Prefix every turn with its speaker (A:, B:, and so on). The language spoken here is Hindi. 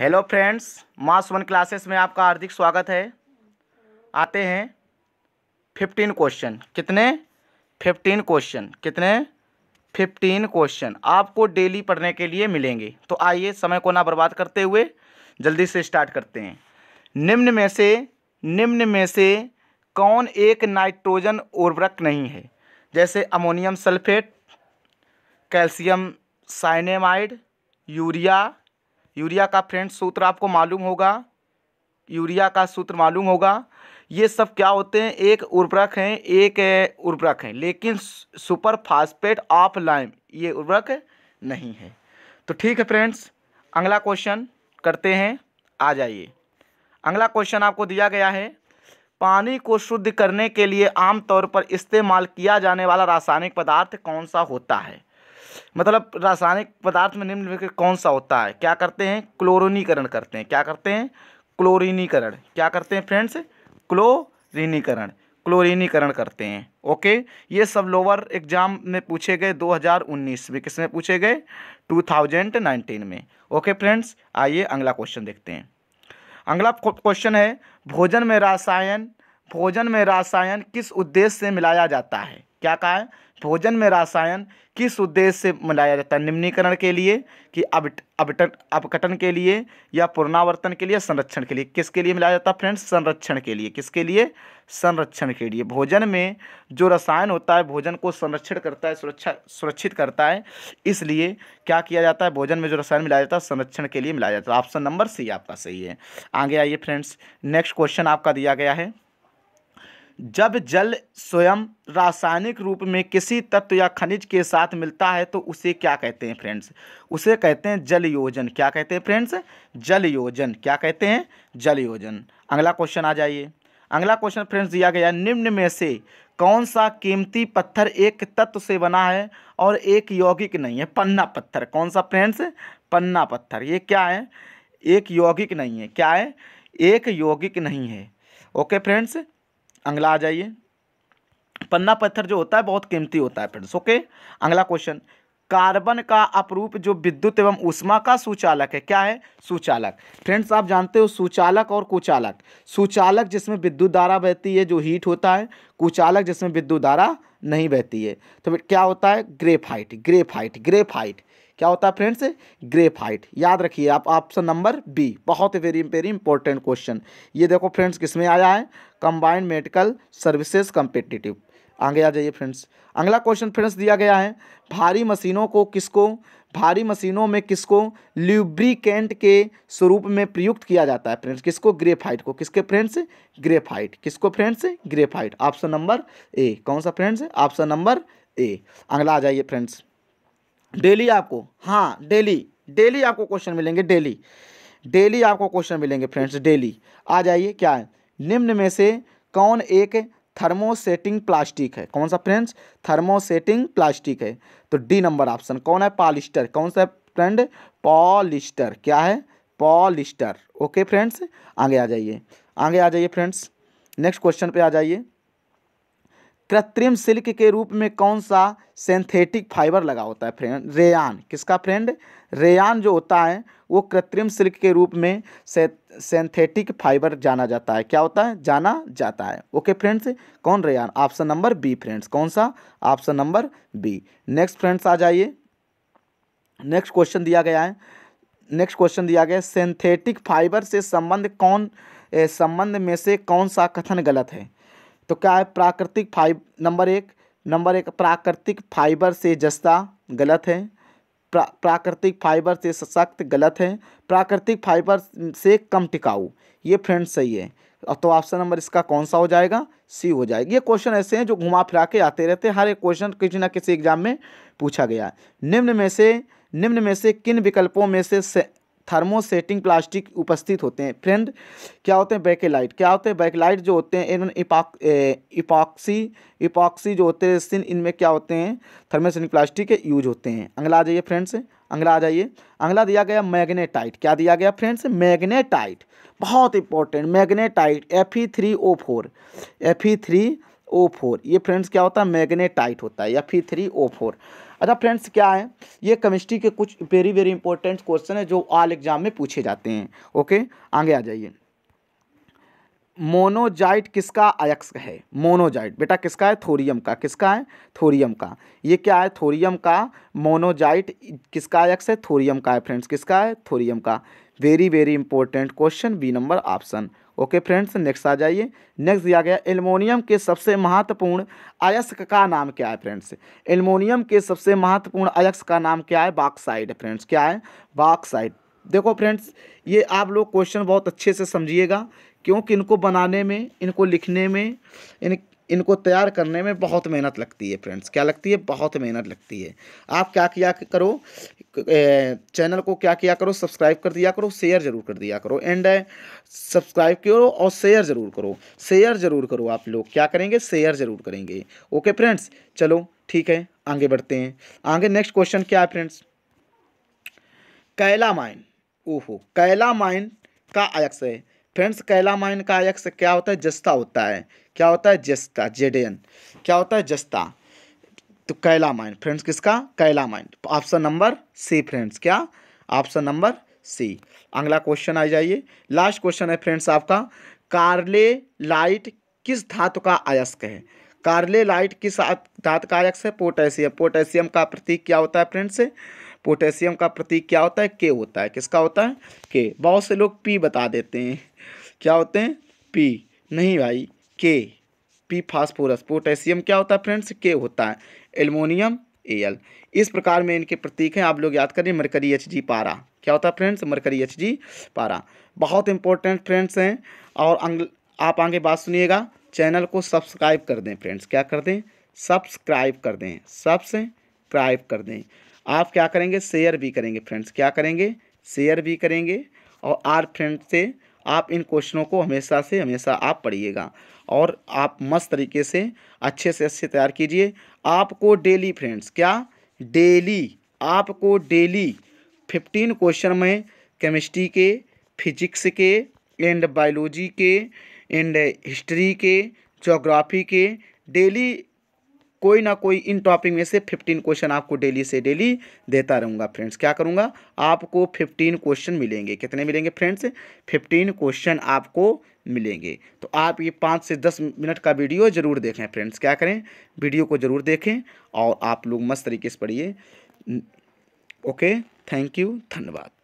A: hello friends Mass One classes में आपका हार्दिक स्वागत है आते हैं फिफ्टीन क्वेश्चन कितने फिफ्टीन क्वेश्चन कितने फिफ्टीन क्वेश्चन आपको डेली पढ़ने के लिए मिलेंगे तो आइए समय को ना बर्बाद करते हुए जल्दी से स्टार्ट करते हैं निम्न में से निम्न में से कौन एक नाइट्रोजन उर्वरक नहीं है जैसे ammonium sulphate calcium cyanamide urea urea का फ्रेंड सूत्र आपको मालूम होगा यूरिया का सूत्र मालूम होगा ये सब क्या होते हैं एक उर्वरक हैं एक उर्वरक हैं लेकिन सुपर फास्फेट ऑफ लाइम ये उर्वरक नहीं है तो ठीक है फ्रेंड्स अगला क्वेश्चन करते हैं आ जाइए अगला क्वेश्चन आपको दिया गया है पानी को शुद्ध करने के लिए आमतौर पर इस्तेमाल किया जाने वाला रासायनिक पदार्थ कौन सा होता है मतलब रासायनिक पदार्थ में निम्नलिखित कौन सा होता है क्या करते हैं क्लोरोनीकरण करते हैं क्या करते हैं क्लोरीनीकरण क्या करते हैं फ्रेंड्स क्लोरीनीकरण क्लोरीनीकरण करते हैं ओके ये सब लोअर एग्जाम में पूछे गए 2019 में किस में पूछे गए 2019 में ओके फ्रेंड्स आइए अगला क्वेश्चन देखते हैं अगला क्वेश्चन है भोजन में रासायन भोजन में रासायन किस उद्देश्य से मिलाया जाता है क्या कहा है भोजन में रासायन किस उद्देश्य से मिलाया जाता है निम्नीकरण के लिए कि अब अबटन अपकटन के लिए या पुनरावर्तन के लिए संरक्षण के लिए किसके लिए मिलाया जाता है फ्रेंड्स संरक्षण के लिए किसके लिए संरक्षण के लिए भोजन में जो रसायन होता है भोजन को संरक्षण करता है सुरक्षा सुरक्षित करता है इसलिए क्या किया जाता है भोजन में जो रसायन मिलाया जाता है संरक्षण के लिए मिलाया जाता है ऑप्शन नंबर सी आपका सही है आगे आइए फ्रेंड्स नेक्स्ट क्वेश्चन आपका दिया गया है जब जल स्वयं रासायनिक रूप में किसी तत्व या खनिज के साथ मिलता है तो उसे क्या कहते हैं फ्रेंड्स उसे कहते हैं जल योजन क्या कहते हैं फ्रेंड्स जल योजन क्या कहते हैं जल योजन अगला क्वेश्चन आ जाइए अगला क्वेश्चन फ्रेंड्स दिया गया निम्न में से कौन सा कीमती पत्थर एक तत्व से बना है और एक यौगिक नहीं है पन्ना पत्थर कौन सा फ्रेंड्स पन्ना पत्थर ये क्या है एक यौगिक नहीं है क्या है एक यौगिक नहीं है ओके फ्रेंड्स अगला आ जाइए पन्ना पत्थर जो होता है बहुत कीमती होता है फ्रेंड्स ओके अगला क्वेश्चन कार्बन का अपरूप जो विद्युत एवं उष्मा का सुचालक है क्या है सुचालक फ्रेंड्स आप जानते हो सुचालक और कुचालक सुचालक जिसमें विद्युत धारा बहती है जो हीट होता है कुचालक जिसमें विद्युत धारा नहीं बहती है तो क्या होता है ग्रेफाइट ग्रेफाइट ग्रेफाइट क्या होता है फ्रेंड्स ग्रेफाइट याद रखिए आप ऑप्शन नंबर बी बहुत वेरी वेरी इंपॉर्टेंट क्वेश्चन ये देखो फ्रेंड्स किसमें आया है कंबाइंड मेडिकल सर्विसेज कंपिटिटिव आगे आ जाइए फ्रेंड्स अगला क्वेश्चन फ्रेंड्स दिया गया है भारी मशीनों को किसको भारी मशीनों में किसको ल्यूब्रिकेंट के स्वरूप में प्रयुक्त किया जाता है फ्रेंड्स किसको ग्रेफाइट को किसके फ्रेंड्स ग्रेफाइट किसको friends graphite option number A कौन सा फ्रेंड्स ऑप्शन नंबर ए अगला आ जाइए फ्रेंड्स डेली आपको हाँ डेली डेली आपको क्वेश्चन मिलेंगे डेली डेली आपको क्वेश्चन मिलेंगे फ्रेंड्स डेली आ जाइए क्या है निम्न में से कौन एक थर्मोसेटिंग प्लास्टिक है कौन सा फ्रेंड्स थर्मोसेटिंग प्लास्टिक है तो डी नंबर ऑप्शन कौन है पॉलिस्टर कौन सा फ्रेंड पॉलिस्टर क्या है पॉलिस्टर ओके फ्रेंड्स आगे आ जाइए आगे आ जाइए फ्रेंड्स नेक्स्ट क्वेश्चन पे आ जाइए कृत्रिम सिल्क के रूप में कौन सा सिंथेटिक फाइबर लगा होता है फ्रेंड रेयान किसका फ्रेंड रेयान जो होता है वो कृत्रिम सिल्क के रूप में सिंथेटिक फाइबर जाना जाता है क्या होता है जाना जाता है ओके फ्रेंड्स कौन rayon option number B friends कौन सा option number B next friends आ जाइए नेक्स्ट क्वेश्चन दिया गया है नेक्स्ट क्वेश्चन दिया गया है सिंथेटिक फाइबर से संबंध कौन संबंध में से कौन सा कथन गलत है तो क्या है प्राकृतिक फाइब नंबर एक नंबर एक प्राकृतिक फाइबर से जस्ता गलत है प्रा, प्राकृतिक फाइबर से सशक्त गलत है प्राकृतिक फाइबर से कम टिकाऊ ये फ्रेंड सही है तो ऑप्शन नंबर इसका कौन सा हो जाएगा सी हो जाएगा ये क्वेश्चन ऐसे हैं जो घुमा फिरा के आते रहते हैं हर एक क्वेश्चन किसी न किसी एग्जाम में पूछा गया है निम्न में से निम्न में से किन विकल्पों में से, से थर्मोसेटिंग प्लास्टिक उपस्थित होते हैं फ्रेंड क्या होते हैं बैकेलाइट क्या होते हैं बैकेलाइट जो होते हैं इन इपॉक्सी इपॉक्सी जो होते हैं सिन इनमें क्या होते हैं थर्मोसेटिंग प्लास्टिक के यूज होते हैं अगला आ जाइए फ्रेंड्स अगला आ जाइए अगला दिया गया मैग्नेटाइट क्या दिया गया फ्रेंड्स मैग्नेटाइट बहुत इंपॉर्टेंट magnetite F E three O four F E three O four ये फ्रेंड्स क्या होता है मैग्नेटाइट होता है या फिर थ्री ओ फोर अच्छा फ्रेंड्स क्या है ये केमिस्ट्री के कुछ वेरी वेरी इंपॉर्टेंट क्वेश्चन है जो ऑल एग्जाम में पूछे जाते हैं ओके आगे आ जाइए मोनोजाइट किसका अयक्स है मोनोजाइट बेटा किसका है थोरियम का किसका है थोरियम का ये क्या है थोरियम का मोनोजाइट किसका अयक्स है थोरियम का है फ्रेंड्स किसका है थोरियम का very very important question B number option okay friends next आ जाइए नेक्स्ट दिया गया एलमोनियम के सबसे महत्वपूर्ण अयस्क का नाम क्या है फ्रेंड्स एलमोनियम के सबसे महत्वपूर्ण अयस्क का नाम क्या है बाक्साइड फ्रेंड्स क्या है बाक्साइड देखो फ्रेंड्स ये आप लोग क्वेश्चन बहुत अच्छे से समझिएगा क्योंकि इनको बनाने में इनको लिखने में इन इनको तैयार करने में बहुत मेहनत लगती है फ्रेंड्स क्या लगती है बहुत मेहनत लगती है आप क्या किया करो चैनल को क्या किया करो सब्सक्राइब कर दिया करो शेयर जरूर कर दिया करो एंड सब्सक्राइब करो और शेयर जरूर करो शेयर जरूर करो आप लोग क्या करेंगे शेयर जरूर करेंगे ओके फ्रेंड्स चलो ठीक है आगे बढ़ते हैं आगे नेक्स्ट क्वेश्चन क्या है फ्रेंड्स कैला माइन ओहो कैला माइन का आयक्स है फ्रेंड्स कैलामाइन का अयक्ष क्या होता है जस्ता होता है क्या होता है जस्ता जेडेन क्या होता है जस्ता तो कैलामाइन फ्रेंड्स किसका calamine option number C friends क्या ऑप्शन नंबर सी अगला क्वेश्चन आ जाइए लास्ट क्वेश्चन है फ्रेंड्स आपका कार्ले लाइट किस धातु का अयस्क है कार्ले लाइट किस धातु का अयस्क है पोटेशियम पोटेशियम का प्रतीक क्या होता है फ्रेंड्स पोटेशियम का प्रतीक क्या होता है के होता है किसका होता है के बहुत से लोग पी बता देते हैं क्या होते हैं पी नहीं भाई के पी फास्फोरस पोटेशियम क्या होता है फ्रेंड्स के होता है एलमोनियम एल इस प्रकार में इनके प्रतीक हैं आप लोग याद करें मरकरी एच जी पारा क्या होता है फ्रेंड्स मरकरी एच जी पारा बहुत इंपॉर्टेंट फ्रेंड्स हैं और आप आगे बात सुनिएगा चैनल को सब्सक्राइब कर दें फ्रेंड्स क्या कर दें सब्सक्राइब कर दें सब्सक्राइब कर दें आप क्या करेंगे शेयर भी करेंगे फ्रेंड्स क्या करेंगे शेयर भी करेंगे और आर फ्रेंड से आप इन क्वेश्चनों को हमेशा से हमेशा आप पढ़िएगा और आप मस्त तरीके से अच्छे से अच्छे तैयार कीजिए आपको डेली फ्रेंड्स क्या डेली आपको डेली फिफ्टीन क्वेश्चन में केमिस्ट्री के फिजिक्स के एंड बायोलॉजी के एंड हिस्ट्री के जोग्राफी के डेली कोई ना कोई इन टॉपिक में से फिफ्टीन क्वेश्चन आपको डेली से डेली देता रहूँगा फ्रेंड्स क्या करूँगा आपको फिफ्टीन क्वेश्चन मिलेंगे कितने मिलेंगे फ्रेंड्स फिफ्टीन क्वेश्चन आपको मिलेंगे तो आप ये पाँच से दस मिनट का वीडियो ज़रूर देखें फ्रेंड्स क्या करें वीडियो को ज़रूर देखें और आप लोग मस्त तरीके से पढ़िए ओके थैंक यू धन्यवाद